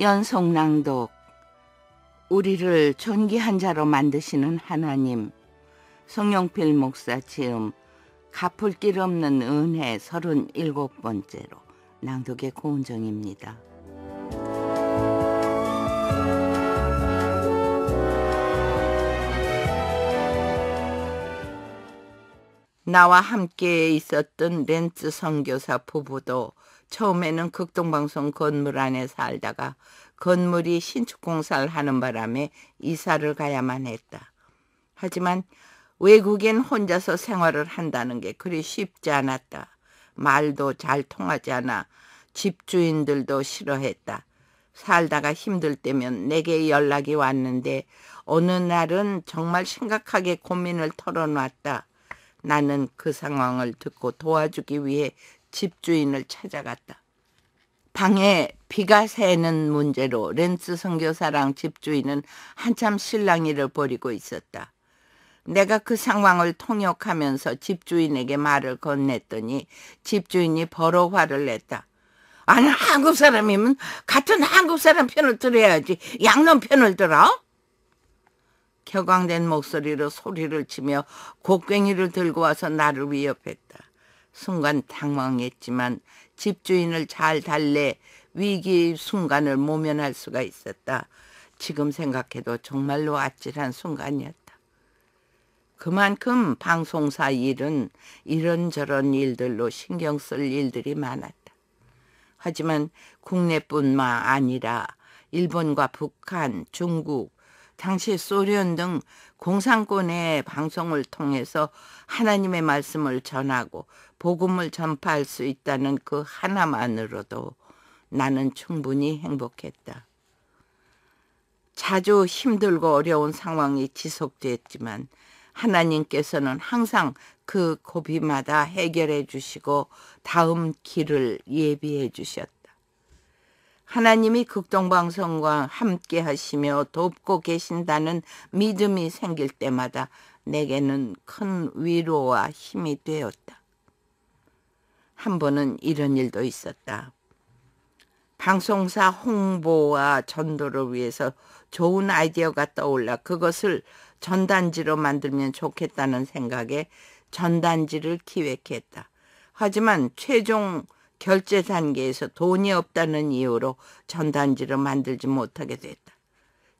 연속 낭독 우리를 존귀한 자로 만드시는 하나님 송영필 목사 지음 갚을 길 없는 은혜 37번째로 낭독의 고은정입니다. 나와 함께 있었던 렌츠 선교사 부부도 처음에는 극동방송 건물 안에 살다가 건물이 신축공사를 하는 바람에 이사를 가야만 했다. 하지만 외국인 혼자서 생활을 한다는 게 그리 쉽지 않았다. 말도 잘 통하지 않아 집주인들도 싫어했다. 살다가 힘들 때면 내게 연락이 왔는데 어느 날은 정말 심각하게 고민을 털어놨다. 나는 그 상황을 듣고 도와주기 위해 집주인을 찾아갔다. 방에 비가 새는 문제로 렌츠 선교사랑 집주인은 한참 실랑이를 벌이고 있었다. 내가 그 상황을 통역하면서 집주인에게 말을 건넸더니 집주인이 버러 화를 냈다. 아니 한국 사람이면 같은 한국 사람 편을 들어야지 양놈 편을 들어? 격앙된 목소리로 소리를 치며 곡괭이를 들고 와서 나를 위협했다. 순간 당황했지만 집주인을 잘 달래 위기의 순간을 모면할 수가 있었다. 지금 생각해도 정말로 아찔한 순간이었다. 그만큼 방송사 일은 이런저런 일들로 신경 쓸 일들이 많았다. 하지만 국내뿐만 아니라 일본과 북한, 중국, 당시 소련 등 공산권의 방송을 통해서 하나님의 말씀을 전하고 복음을 전파할 수 있다는 그 하나만으로도 나는 충분히 행복했다. 자주 힘들고 어려운 상황이 지속됐지만 하나님께서는 항상 그 고비마다 해결해 주시고 다음 길을 예비해 주셨다. 하나님이 극동방송과 함께 하시며 돕고 계신다는 믿음이 생길 때마다 내게는 큰 위로와 힘이 되었다. 한 번은 이런 일도 있었다. 방송사 홍보와 전도를 위해서 좋은 아이디어가 떠올라 그것을 전단지로 만들면 좋겠다는 생각에 전단지를 기획했다. 하지만 최종 결제 단계에서 돈이 없다는 이유로 전단지를 만들지 못하게 됐다.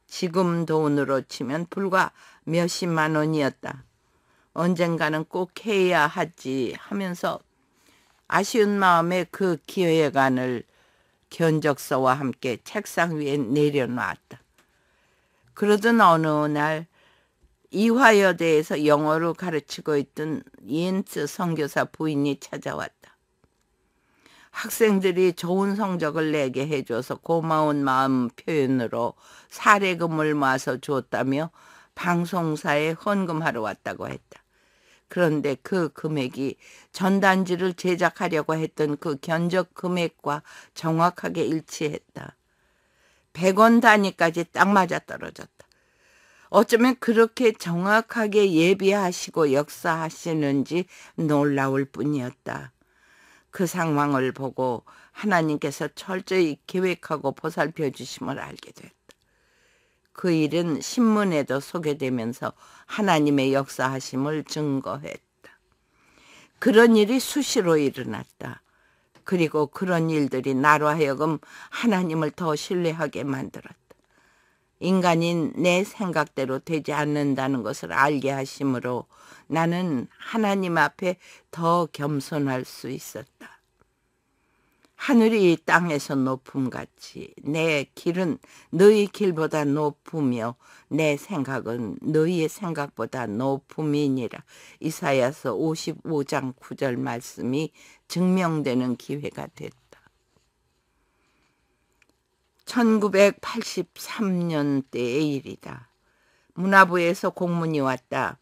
지금 돈으로 치면 불과 몇십만 원이었다. 언젠가는 꼭 해야 하지 하면서 아쉬운 마음에 그 기획안을 견적서와 함께 책상 위에 내려놓았다. 그러던 어느 날 이화여대에서 영어를 가르치고 있던 이엔츠 선교사 부인이 찾아왔다. 학생들이 좋은 성적을 내게 해줘서 고마운 마음 표현으로 사례금을 모아서 주었다며 방송사에 헌금하러 왔다고 했다. 그런데 그 금액이 전단지를 제작하려고 했던 그 견적 금액과 정확하게 일치했다. 100원 단위까지 딱 맞아 떨어졌다. 어쩌면 그렇게 정확하게 예비하시고 역사하시는지 놀라울 뿐이었다. 그 상황을 보고 하나님께서 철저히 계획하고 보살펴 주심을 알게 됐다. 그 일은 신문에도 소개되면서 하나님의 역사하심을 증거했다. 그런 일이 수시로 일어났다. 그리고 그런 일들이 나로 하여금 하나님을 더 신뢰하게 만들었다. 인간인 내 생각대로 되지 않는다는 것을 알게 하심으로 나는 하나님 앞에 더 겸손할 수 있었다. 하늘이 땅에서 높음같이 내 길은 너희 길보다 높으며 내 생각은 너희의 생각보다 높음이니라. 이사야서 55장 9절 말씀이 증명되는 기회가 됐다. 1983년대의 일이다. 문화부에서 공문이 왔다.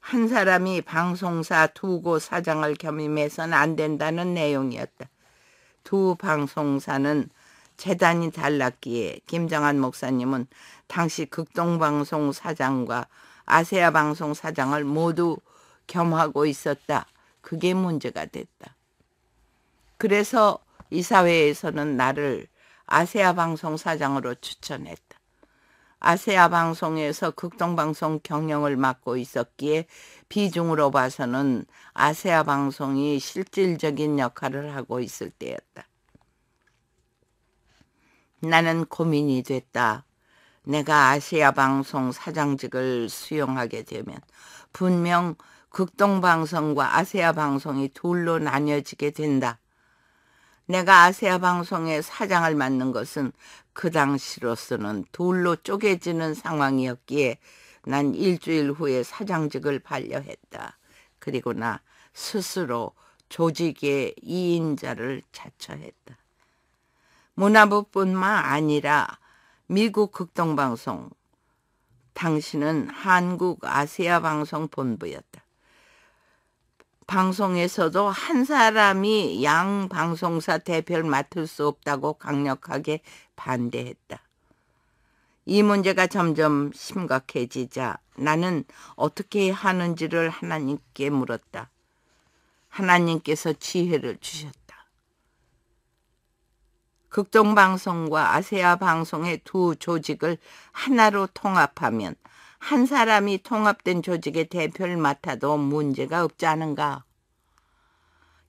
한 사람이 방송사 두고 사장을 겸임해선 안 된다는 내용이었다. 두 방송사는 재단이 달랐기에 김정한 목사님은 당시 극동방송 사장과 아세아 방송 사장을 모두 겸하고 있었다. 그게 문제가 됐다. 그래서 이사회에서는 나를 아세아 방송 사장으로 추천했다. 아세아 방송에서 극동방송 경영을 맡고 있었기에 비중으로 봐서는 아세아 방송이 실질적인 역할을 하고 있을 때였다. 나는 고민이 됐다. 내가 아시아 방송 사장직을 수용하게 되면 분명 극동방송과 아세아 방송이 둘로 나뉘어지게 된다. 내가 아세아 방송의 사장을 맡는 것은 그 당시로서는 둘로 쪼개지는 상황이었기에 난 일주일 후에 사장직을 반려했다. 그리고 나 스스로 조직의 이인자를 자처했다. 문화부뿐만 아니라 미국 극동방송, 당신은 한국 아세아 방송 본부였다. 방송에서도 한 사람이 양 방송사 대표를 맡을 수 없다고 강력하게 반대했다. 이 문제가 점점 심각해지자 나는 어떻게 하는지를 하나님께 물었다. 하나님께서 지혜를 주셨다. 극동방송과 아세아 방송의 두 조직을 하나로 통합하면 한 사람이 통합된 조직의 대표를 맡아도 문제가 없지 않은가.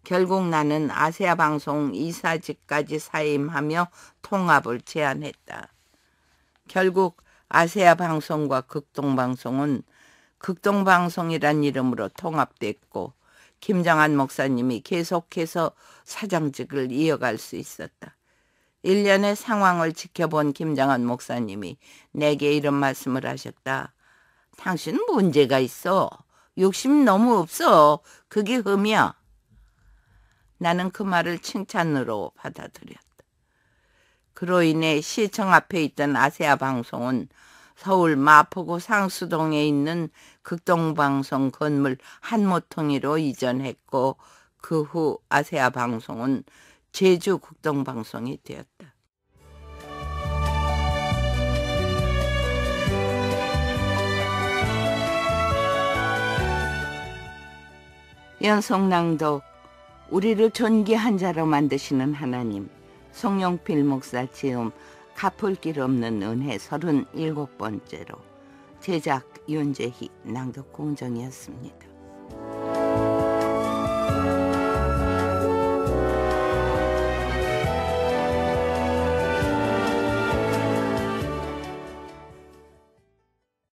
결국 나는 아세아 방송 이사직까지 사임하며 통합을 제안했다. 결국 아세아 방송과 극동방송은 극동방송이란 이름으로 통합됐고 김정한 목사님이 계속해서 사장직을 이어갈 수 있었다. 일련의 상황을 지켜본 김정한 목사님이 내게 이런 말씀을 하셨다. 당신 문제가 있어. 욕심 너무 없어. 그게 흠이야. 나는 그 말을 칭찬으로 받아들였다. 그로 인해 시청 앞에 있던 아세아 방송은 서울 마포구 상수동에 있는 극동방송 건물 한모통이로 이전했고 그 후 아세아 방송은 제주 극동방송이 되었다. 연성낭도 우리를 존귀한 자로 만드시는 하나님 송영필 목사 체험 갚을 길 없는 은혜 37번째로 제작 윤재희 낭독 공정이었습니다.